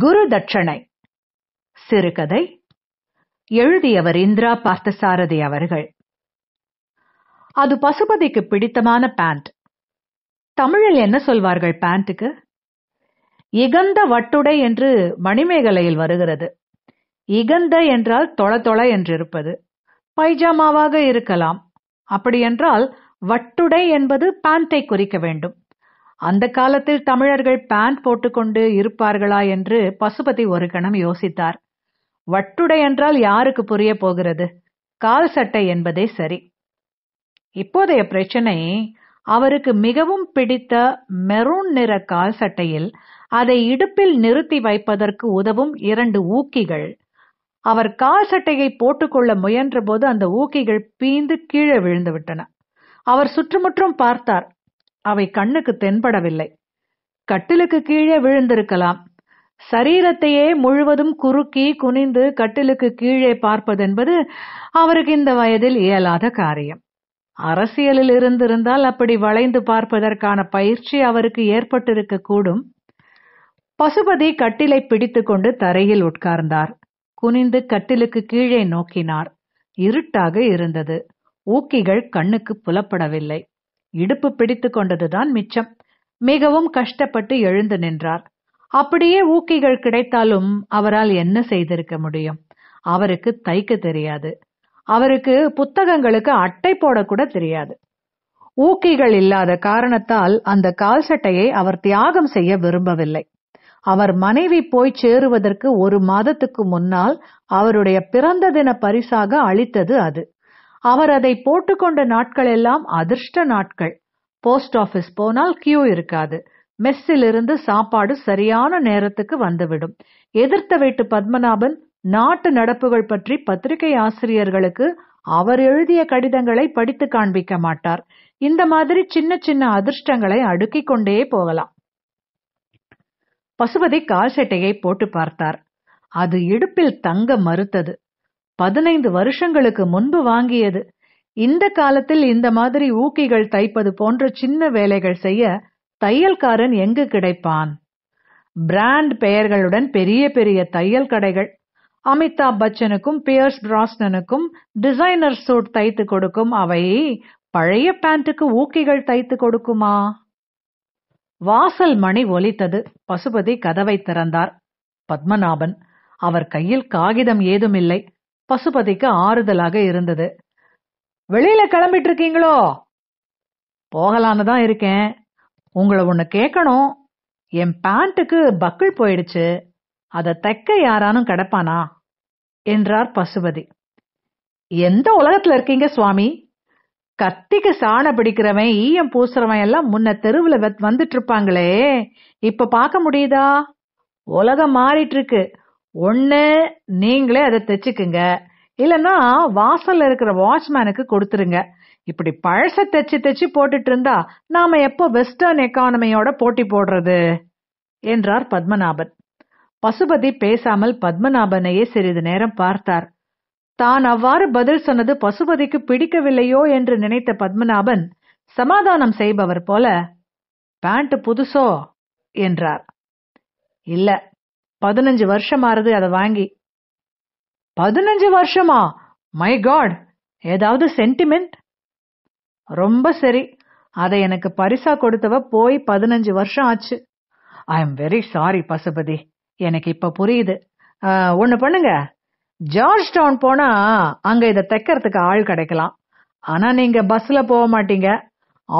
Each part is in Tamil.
குரு தட்சணை சிறுகதை எழுதியவர் இந்திரா பார்த்தசாரதி அவர்கள் அது பசுபதிக்கு பிடித்தமான பேண்ட் தமிழில் என்ன சொல்வார்கள் பேண்ட்டுக்கு இகந்த வட்டுடை என்று மணிமேகலையில் வருகிறது இகந்த என்றால் தொள தொள என்றிருப்பது பைஜாமாவாக இருக்கலாம் அப்படியென்றால் வட்டுடை என்பது பேண்டை குறிக்க வேண்டும் அந்த காலத்தில் தமிழர்கள் பேண்ட் போட்டுக்கொண்டு இருப்பார்களா என்று பசுபதி ஒரு கணம் யோசித்தார் வட்டுடை என்றால் யாருக்கு புரிய போகிறது கால் சட்டை என்பதே சரி இப்போதைய பிரச்சனை அவருக்கு மிகவும் பிடித்த மெரூன் நிற கால் சட்டையில் அதை இடுப்பில் நிறுத்தி வைப்பதற்கு உதவும் இரண்டு ஊக்கிகள் அவர் கால் சட்டையை போட்டுக்கொள்ள முயன்றபோது அந்த ஊக்கிகள் பீந்து கீழே விழுந்துவிட்டன அவர் சுற்றுமுற்றும் பார்த்தார் அவை கண்ணுக்கு தென்படவில்லை கட்டிலுக்கு கீழே விழுந்திருக்கலாம் சரீரத்தையே முழுவதும் குறுக்கி குனிந்து கட்டிலுக்கு கீழே பார்ப்பதென்பது அவருக்கு இந்த வயதில் இயலாத காரியம் அரசியலில் இருந்திருந்தால் அப்படி வளைந்து பார்ப்பதற்கான பயிற்சி அவருக்கு ஏற்பட்டிருக்க கூடும் பசுபதி கட்டிலை பிடித்துக்கொண்டு தரையில் உட்கார்ந்தார் குனிந்து கட்டிலுக்கு கீழே நோக்கினார் இருட்டாக இருந்தது ஊக்கிகள் கண்ணுக்கு புலப்படவில்லை இடுப்பு பிடித்து கொண்டதுதான் மிச்சம் மிகவும் கஷ்டப்பட்டு எழுந்து நின்றார் அப்படியே ஊக்கிகள் கிடைத்தாலும் அவரால் என்ன செய்திருக்க முடியும் அவருக்கு தைக்க தெரியாது அவருக்கு புத்தகங்களுக்கு அட்டை போடக்கூட தெரியாது ஊக்கிகள் இல்லாத காரணத்தால் அந்த கால் சட்டையை அவர் தியாகம் செய்ய விரும்பவில்லை அவர் மனைவி போய் சேருவதற்கு ஒரு மாதத்துக்கு முன்னால் அவருடைய பிறந்த தின பரிசாக அளித்தது அது அவர் அதை போட்டுக்கொண்ட நாட்கள் எல்லாம் அதிர்ஷ்ட நாட்கள் போஸ்ட் ஆபீஸ் போனால் கியூ இருக்காது மெஸ்ஸிலிருந்து சாப்பாடு சரியான நேரத்துக்கு வந்துவிடும் எதிர்த்த வீட்டு பத்மநாபன் நாட்டு நடப்புகள் பற்றி பத்திரிகை ஆசிரியர்களுக்கு அவர் எழுதிய கடிதங்களை படித்து காண்பிக்க மாட்டார் இந்த மாதிரி சின்ன சின்ன அதிர்ஷ்டங்களை அடுக்கிக் கொண்டே போகலாம் பசுபதி கால்சட்டையை போட்டு பார்த்தார் அது இடுப்பில் தங்க மறுத்தது பதினைந்து வருஷங்களுக்கு முன்பு வாங்கியது இந்த காலத்தில் இந்த மாதிரி ஊக்கிகள் தைப்பது போன்ற சின்ன வேலைகள் செய்ய தையல்காரன் எங்கு கிடைப்பான் பிராண்ட் பெயர்களுடன் பெரிய பெரிய தையல் கடைகள் அமிதாப் பச்சனுக்கும் பியர்ஸ் பிராஸ்னனுக்கும் டிசைனர் சூட் தைத்து கொடுக்கும் அவை பழைய பேண்ட்டுக்கு ஊக்கிகள் தைத்து கொடுக்குமா வாசல் மணி ஒலித்தது பசுபதி கதவை திறந்தார் பத்மநாபன் அவர் கையில் காகிதம் ஏதுமில்லை பசுபதிக்கு ஆறுதலாக இருந்தது வெளியில கிளம்பிட்டு இருக்கீங்களோ போகலான்னு தான் இருக்கேன் உங்களை ஒன்று கேட்கணும் என் பேண்ட்டுக்கு பக்கிள் போயிடுச்சு அதை தைக்க யாரானும் கிடப்பானா என்றார் பசுபதி எந்த உலகத்துல இருக்கீங்க சுவாமி கத்திக்கு சாண பிடிக்கிறவன் ஈயம் பூசுறவன் எல்லாம் முன்ன தெருவில் வந்துட்டு இருப்பாங்களே இப்ப பார்க்க முடியுதா உலகம் மாறிட்டு இருக்கு ஒன்று நீங்களே அதை தைச்சுக்குங்க இல்லைன்னா வாசல்ல இருக்கிற வாட்ச்மேனுக்கு கொடுத்துருங்க இப்படி பழச தைச்சு தைச்சு போட்டுட்டு இருந்தா நாம எப்போ வெஸ்டர்ன் எக்கானமியோட போட்டி போடுறது என்றார் பத்மநாபன் பசுபதி பேசாமல் பத்மநாபனையே சிறிது நேரம் பார்த்தார் தான் அவ்வாறு பதில் சொன்னது பசுபதிக்கு பிடிக்கவில்லையோ என்று நினைத்த பத்மநாபன் சமாதானம் செய்பவர் போல பேண்ட் புதுசோ என்றார் இல்ல பதினஞ்சு வருஷம் ஆறுது அதை வாங்கி பதினஞ்சு வருஷமா மை காட் ஏதாவது சென்டிமெண்ட் ரொம்ப சரி அதை எனக்கு பரிசா கொடுத்தவ போய் பதினஞ்சு வருஷம் ஆச்சு I am very sorry Pasupathi எனக்கு இப்ப புரியுது ஒண்ணு பண்ணுங்க ஜார்ஜ் டவுன் போனா அங்க இதை தைக்கிறதுக்கு ஆள் கிடைக்கலாம் ஆனா நீங்க பஸ்ல போக மாட்டீங்க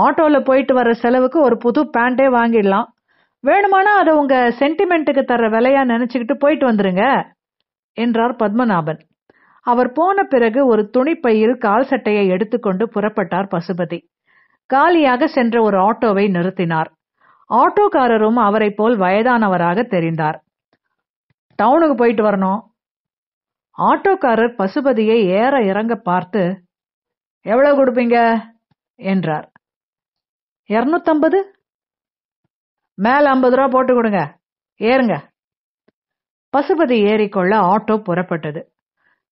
ஆட்டோல போயிட்டு வர செலவுக்கு ஒரு புது பேண்டே வாங்கிடலாம் வேணுமானா அதை உங்க சென்டிமெண்ட்டுக்கு தர்ற விலையா நினைச்சுக்கிட்டு போயிட்டு வந்துருங்க என்றார் பத்மநாபன் அவர் போன பிறகு ஒரு துணிப்பையில் கால் சட்டையை எடுத்துக்கொண்டு புறப்பட்டார் பசுபதி காலியாக சென்ற ஒரு ஆட்டோவை நிறுத்தினார் ஆட்டோக்காரரும் அவரை போல் வயதானவராக தெரிந்தார் டவுனுக்கு போயிட்டு வரணும் ஆட்டோக்காரர் பசுபதியை ஏற இறங்க பார்த்து எவ்வளவு கொடுப்பீங்க என்றார் இரநூத்தம்பது மேல ஐம்பது ரூபா போட்டு கொடுங்க ஏறுங்க பசுபதி ஏறிக்கொள்ள ஆட்டோ புறப்பட்டது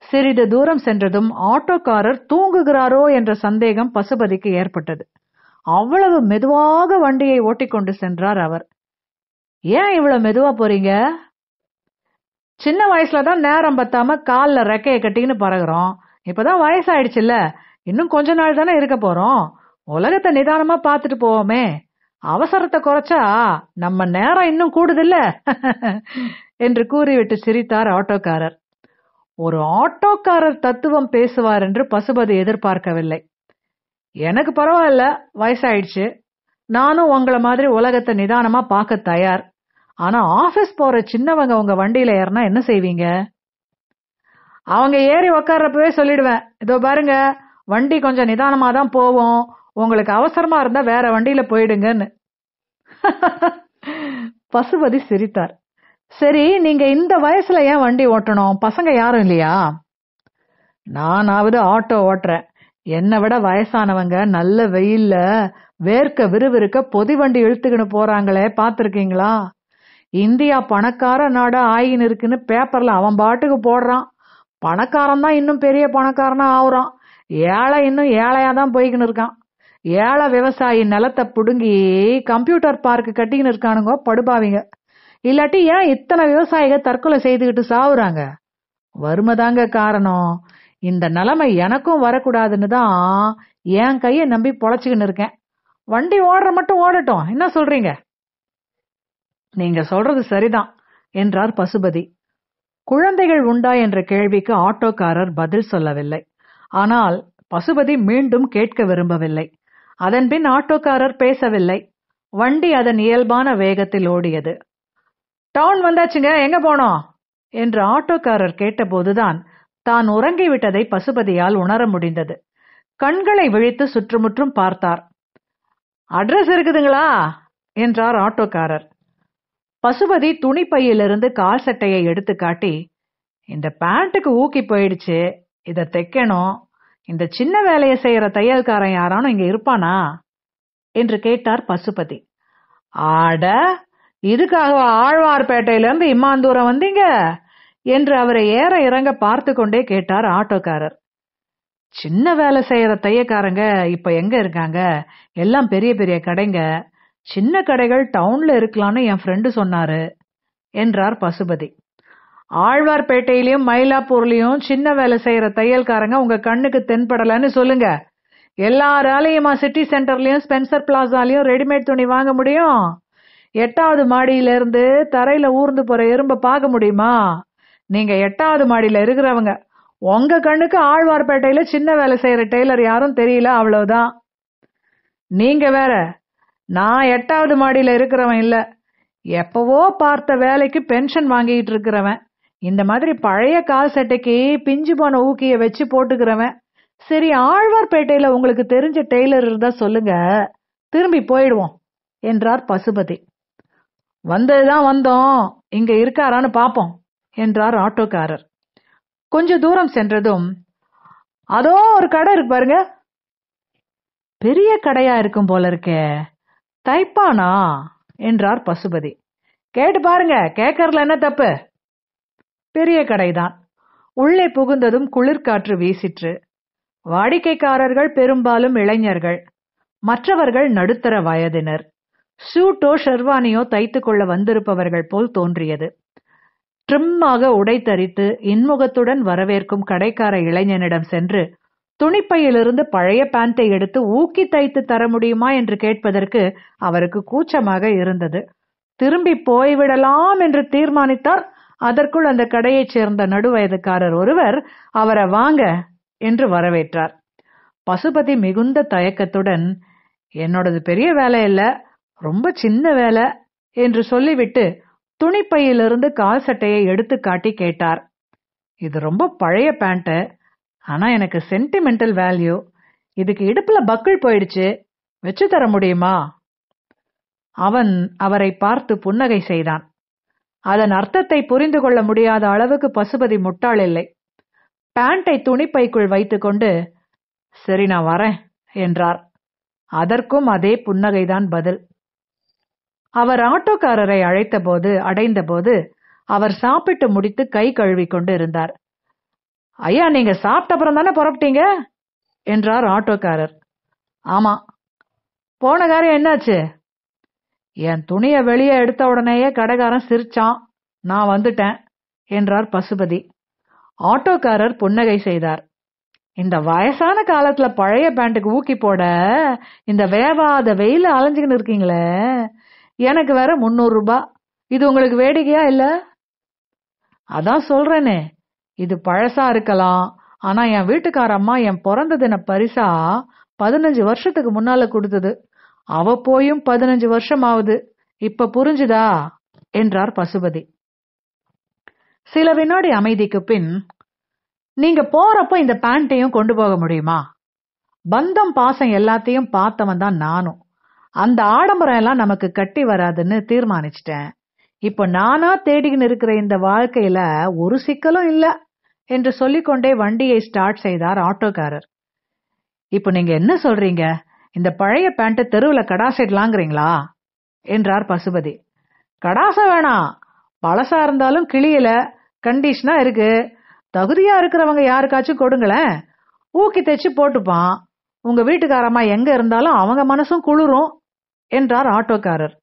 சிறிது தூரம் சென்றதும் ஆட்டோக்காரர் தூங்குகிறாரோ என்ற சந்தேகம் பசுபதிக்கு ஏற்பட்டது அவ்வளவு மெதுவாக வண்டியை ஓட்டிக்கொண்டு சென்றார் அவர் ஏன் இவ்வளவு மெதுவா போறீங்க சின்ன வயசுல தான் நேரம் பத்தாம காலில் ரெக்கையை கட்டிக்கின்னு பறகுறோம் இப்பதான் வயசாயிடுச்சுல்ல இன்னும் கொஞ்ச நாள் தானே இருக்க போறோம் உலகத்தை நிதானமா பார்த்துட்டு போவோமே அவசரத்தை குறைச்சா நம்ம நேரம் இன்னும் கூடுதில்ல என்று கூறிவிட்டு சிரித்தார் ஆட்டோக்காரர் ஒரு ஆட்டோக்காரர் தத்துவம் பேசுவார் என்று பசுபதி எதிர்பார்க்கவில்லை எனக்கு பரவாயில்ல வயசாயிடுச்சு நானும் உங்களை மாதிரி உலகத்தை நிதானமா பார்க்க தயார் ஆனா ஆபீஸ் போற சின்னவங்க உங்க வண்டியில ஏறினா என்ன செய்வீங்க அவங்க ஏறி உக்காரப்பவே சொல்லிடுவேன் இதோ பாருங்க வண்டி கொஞ்சம் நிதானமா தான் போவோம் உங்களுக்கு அவசரமா இருந்தா வேற வண்டியில போயிடுங்கன்னு பசுபதி சிரித்தார் சரி நீங்க இந்த வயசுல ஏன் வண்டி ஓட்டணும் பசங்க யாரும் இல்லையா நானாவது ஆட்டோ ஓட்டுறேன் என்னை விட வயசானவங்க நல்ல வெயில்ல வேர்க்க விறுவிறுக்க பொதி வண்டி இழுத்துக்கின்னு போறாங்களே பாத்திருக்கீங்களா இந்தியா பணக்கார நாடா ஆயின்னு இருக்குன்னு பேப்பர்ல அவன் பாட்டுக்கு போடுறான் பணக்காரன் தான் இன்னும் பெரிய பணக்காரனா ஆகுறான் ஏழை இன்னும் ஏழையா தான் போய்கின்னு இருக்கான் ஏழை விவசாயி நிலத்தை பிடுங்கி கம்ப்யூட்டர் பார்க்கு கட்டிக்கின்னு இருக்கானுங்க படுபாவிங்க இல்லாட்டி ஏன் இத்தனை விவசாயிக தற்கொலை செய்துக்கிட்டு சாவுறாங்க வறுமை தாங்க காரணம் இந்த நிலைமை எனக்கும் வரக்கூடாதுன்னு தான் என் கையை நம்பி பொழைச்சிக்கின்னு இருக்கேன் வண்டி ஓடுற மட்டும் ஓடட்டும் என்ன சொல்றீங்க நீங்க சொல்றது சரிதான் என்றார் பசுபதி குழந்தைகள் உண்டா என்ற கேள்விக்கு ஆட்டோக்காரர் பதில் சொல்லவில்லை ஆனால் பசுபதி மீண்டும் கேட்க விரும்பவில்லை அதன்பின் ஆட்டோக்காரர் பேசவில்லை வண்டி அதன் இயல்பான வேகத்தில் ஓடியது டவுன் வந்தாச்சுங்க எங்க போனோம் என்று ஆட்டோக்காரர் கேட்டபோதுதான் தான் உறங்கிவிட்டதை பசுபதியால் உணர முடிந்தது கண்களை விழித்து சுற்றுமுற்றும் பார்த்தார் அட்ரஸ் இருக்குதுங்களா என்றார் ஆட்டோக்காரர் பசுபதி துணிப்பையிலிருந்து கால் சட்டையை எடுத்து காட்டி இந்த பேண்ட்டுக்கு ஊக்கி போயிடுச்சு இதை தைக்கணும் இந்த சின்ன வேலையை செய்யற தையல்காரன் யாரானும் இங்க இருப்பானா என்று கேட்டார் பசுபதி ஆட இதுக்காக ஆழ்வார்பேட்டையிலிருந்து இம்மாந்தூரம் வந்தீங்க என்று அவரை ஏற இறங்க பார்த்து கொண்டே கேட்டார் ஆட்டோக்காரர் சின்ன வேலை செய்யற தையக்காரங்க இப்ப எங்க இருக்காங்க எல்லாம் பெரிய பெரிய கடைங்க சின்ன கடைகள் டவுன்ல இருக்கலாம்னு என் ஃப்ரெண்டு சொன்னாரு என்றார் பசுபதி ஆழ்வார்பேட்டையிலயும் மயிலாப்பூர்லயும் சின்ன வேலை செய்யற தையல்காரங்க உங்க கண்ணுக்கு தென்படலன்னு சொல்லுங்க எல்லாராலையுமா சிட்டி சென்டர்லயும் ஸ்பென்சர் பிளாசாலையும் ரெடிமேட் துணி வாங்க முடியும் எட்டாவது மாடியில இருந்து தரையில ஊர்ந்து போற எறும்ப பார்க்க முடியுமா நீங்க எட்டாவது மாடியில இருக்கிறவங்க உங்க கண்ணுக்கு ஆழ்வார்பேட்டையில சின்ன வேலை செய்யற டெய்லர் யாரும் தெரியல அவ்வளவுதான் நீங்க வேற நான் எட்டாவது மாடியில இருக்கிறவன் இல்ல எப்பவோ பார்த்த வேலைக்கு பென்ஷன் வாங்கிட்டு இருக்கிறவன் இந்த மாதிரி பழைய கால் சட்டைக்கு பிஞ்சு போன ஊக்கிய வச்சு போட்டுக்கிறவன் சரி ஆழ்வார்பேட்டையில உங்களுக்கு தெரிஞ்ச டெய்லர் இருந்தா சொல்லுங்க திரும்பி போயிடுவோம் என்றார் பசுபதி வந்ததுதான் வந்தோம் இங்க இருக்காரான்னு பாப்போம் என்றார் ஆட்டோக்காரர் கொஞ்ச தூரம் சென்றதும் அதோ ஒரு கடை இருக்கு பாருங்க பெரிய கடையா இருக்கும் போல இருக்கே தைப்பானா என்றார் பசுபதி கேட்டு பாருங்க கேக்கறதுல என்ன தப்பு பெரிய கடைதான் உள்ளே புகுந்ததும் குளிர்காற்று வீசிற்று வாடிக்கைக்காரர்கள் பெரும்பாலும் இளைஞர்கள் மற்றவர்கள் நடுத்தர வயதினர் சூட்டோ ஷெர்வானியோ தைத்துக் கொள்ள வந்திருப்பவர்கள் போல் தோன்றியது ட்ரிம்மாக உடை தரித்து இன்முகத்துடன் வரவேற்கும் கடைக்கார இளைஞனிடம் சென்று துணிப்பையிலிருந்து பழைய பேண்டை எடுத்து ஊக்கி தைத்து தர முடியுமா என்று கேட்பதற்கு அவருக்கு கூச்சமாக இருந்தது திரும்பி போய்விடலாம் என்று தீர்மானித்தார் அதற்குள் அந்த கடையைச் சேர்ந்த நடுவயதுக்காரர் ஒருவர் அவரை வாங்க என்று வரவேற்றார் பசுபதி மிகுந்த தயக்கத்துடன் என்னோடது பெரிய வேலை இல்ல ரொம்ப சின்ன வேலை என்று சொல்லிவிட்டு துணிப்பையிலிருந்து கால் சட்டையை எடுத்து காட்டி கேட்டார் இது ரொம்ப பழைய பேண்ட்டு ஆனா எனக்கு சென்டிமெண்டல் வேல்யூ இதுக்கு இடுப்புல பக்கிள் போயிடுச்சு வச்சு தர முடியுமா அவன் அவரை பார்த்து புன்னகை செய்தான் அதன் அர்த்தத்தை புரிந்து கொள்ள முடியாத அளவுக்கு பசுபதி முட்டாள் இல்லை பேண்டை துணிப்பைக்குள் வைத்துக்கொண்டு சரி நான் வரேன் என்றார் அதற்கும் அதே புன்னகைதான் பதில் அவர் ஆட்டோக்காரரை அழைத்தபோது அடைந்தபோது அவர் சாப்பிட்டு முடித்து கை கழுவி கொண்டு இருந்தார் ஐயா நீங்க சாப்பிட்ட அப்புறம் தானே புறப்பட்டீங்க என்றார் ஆட்டோக்காரர் ஆமா போன காரியம் என்னாச்சு என் துணிய வெளியே எடுத்த உடனேயே கடைக்காரன் சிரிச்சான் நான் வந்துட்டேன் என்றார் பசுபதி ஆட்டோக்காரர் புன்னகை செய்தார் இந்த வயசான காலத்துல பழைய பேண்ட்டுக்கு ஊக்கி போட இந்த வேவாத வெயில அலைஞ்சுக்கின்னு இருக்கீங்களே எனக்கு வேற முந்நூறு ரூபா இது உங்களுக்கு வேடிக்கையா இல்ல அதான் சொல்றேனே இது பழசா இருக்கலாம் ஆனா என் வீட்டுக்கார அம்மா என் பிறந்த தின பரிசா பதினஞ்சு வருஷத்துக்கு முன்னால கொடுத்தது அவ போயும் பதினஞ்சு வருஷம் ஆகுது இப்ப புரிஞ்சுதா என்றார் பசுபதி சில வினாடி அமைதிக்கு பின் நீங்க போறப்ப இந்த பேண்ட்டையும் கொண்டு போக முடியுமா பந்தம் பாசம் எல்லாத்தையும் பார்த்தவன் தான் நானும் அந்த ஆடம்பரம் எல்லாம் நமக்கு கட்டி வராதுன்னு தீர்மானிச்சிட்டேன் இப்போ நானா தேடிக்கின்னு இருக்கிற இந்த வாழ்க்கையில ஒரு சிக்கலும் இல்ல என்று சொல்லிக்கொண்டே வண்டியை ஸ்டார்ட் செய்தார் ஆட்டோக்காரர் இப்போ நீங்க என்ன சொல்றீங்க இந்த பழைய பேண்ட்டு தெருவில் கடாசிடலாங்கிறீங்களா என்றார் பசுபதி கடாச வேணாம் பழசா இருந்தாலும் கிளியில கண்டிஷனா இருக்கு தகுதியா இருக்கிறவங்க யாருக்காச்சும் கொடுங்களேன் ஊக்கி தைச்சு போட்டுப்பான் உங்க வீட்டுக்காரம்மா எங்க இருந்தாலும் அவங்க மனசும் குளிரும் என்றார் ஆட்டோக்காரர்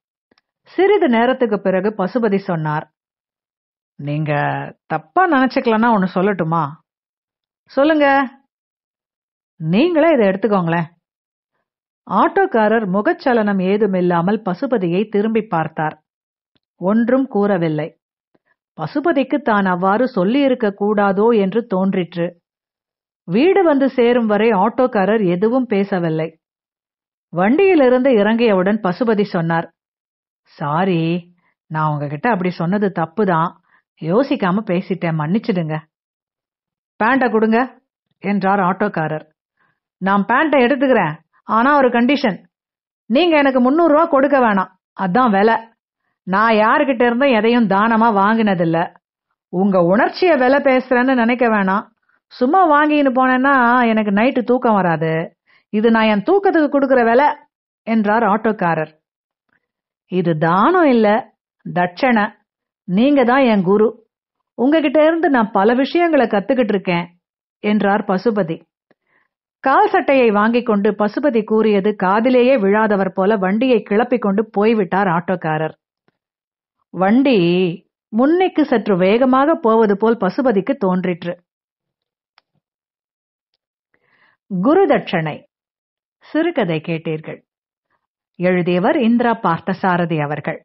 சிறிது நேரத்துக்கு பிறகு பசுபதி சொன்னார் நீங்க தப்பா நினைச்சுக்கலன்னா ஒன்னு சொல்லட்டுமா சொல்லுங்க நீங்களே இதை எடுத்துக்கோங்களேன் ஆட்டோக்காரர் முகச்சலனம் ஏதுமில்லாமல் பசுபதியை திரும்பி பார்த்தார் ஒன்றும் கூறவில்லை பசுபதிக்கு தான் அவ்வாறு சொல்லியிருக்க கூடாதோ என்று தோன்றிற்று வீடு வந்து சேரும் வரை ஆட்டோக்காரர் எதுவும் பேசவில்லை வண்டியிலிருந்து இறங்கியவுடன் பசுபதி சொன்னார் சாரி நான் உங்ககிட்ட அப்படி சொன்னது தப்புதான் யோசிக்காம பேசிட்டேன் மன்னிச்சிடுங்க பேண்ட கொடுங்க என்றார் ஆட்டோக்காரர் நான் பேண்டை எடுத்துக்கிறேன் ஆனா ஒரு கண்டிஷன் நீங்க எனக்கு முந்நூறு ரூபா கொடுக்க வேணாம் அதான் விலை நான் யாருக்கிட்ட இருந்தும் எதையும் தானமா வாங்கினதில்ல உங்க உணர்ச்சிய விலை பேசுறேன்னு நினைக்க வேணாம் சும்மா வாங்கின்னு போனேன்னா எனக்கு நைட்டு தூக்கம் வராது இது நான் என் தூக்கத்துக்கு கொடுக்கற விலை என்றார் ஆட்டோக்காரர் இது தானம் இல்ல தட்சண நீங்க தான் என் குரு உங்ககிட்ட இருந்து நான் பல விஷயங்களை கத்துக்கிட்டு இருக்கேன் என்றார் பசுபதி கால் சட்டையை வாங்கிக் கொண்டு பசுபதி கூறியது காதிலேயே விழாதவர் போல வண்டியை கிளப்பிக் கொண்டு போய்விட்டார் ஆட்டோக்காரர் வண்டி முன்னைக்கு சற்று வேகமாக போவது போல் பசுபதிக்கு தோன்றிற்று குருதட்சணை சிறுகதை கேட்டீர்கள் எழுதியவர் இந்திரா பார்த்தசாரதி அவர்கள்